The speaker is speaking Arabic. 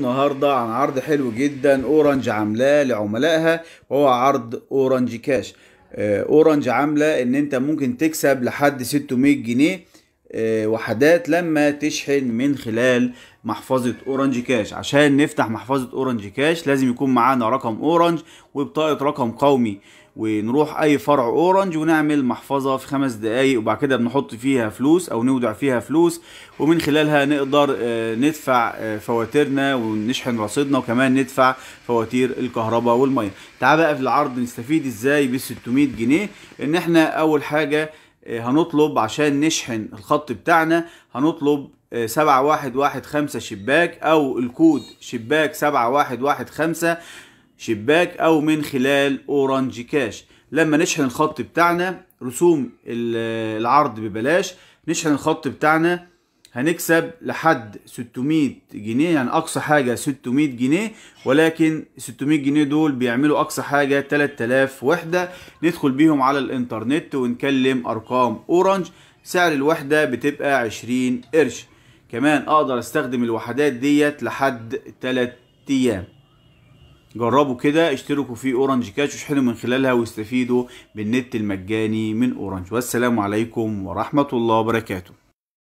النهارده عن عرض حلو جدا اورنج عاملاه لعملائها وهو عرض اورنج كاش آه، اورنج عامله ان انت ممكن تكسب لحد 600 جنيه آه، وحدات لما تشحن من خلال محفظة اورنج كاش عشان نفتح محفظة اورنج كاش لازم يكون معانا رقم اورنج وبطاقة رقم قومي ونروح اي فرع اورنج ونعمل محفظة في خمس دقايق وبعد كده بنحط فيها فلوس او نودع فيها فلوس ومن خلالها نقدر آه، ندفع آه، فواتيرنا ونشحن رصيدنا وكمان ندفع فواتير الكهرباء والمية تعال بقى في العرض نستفيد ازاي ب 600 جنيه ان احنا اول حاجة آه، هنطلب عشان نشحن الخط بتاعنا هنطلب آه، سبعة واحد واحد خمسة شباك أو الكود شباك سبعة واحد واحد خمسة شباك أو من خلال اورانج كاش لما نشحن الخط بتاعنا رسوم العرض ببلاش نشحن الخط بتاعنا هنكسب لحد 600 جنيه يعني اقصى حاجه 600 جنيه ولكن 600 جنيه دول بيعملوا اقصى حاجه 3000 وحده ندخل بيهم على الانترنت ونكلم ارقام اورنج سعر الوحده بتبقى 20 قرش كمان اقدر استخدم الوحدات ديت لحد 3 ايام جربوا كده اشتركوا في اورنج كاش وشحنوا من خلالها واستفيدوا بالنت المجاني من اورنج والسلام عليكم ورحمه الله وبركاته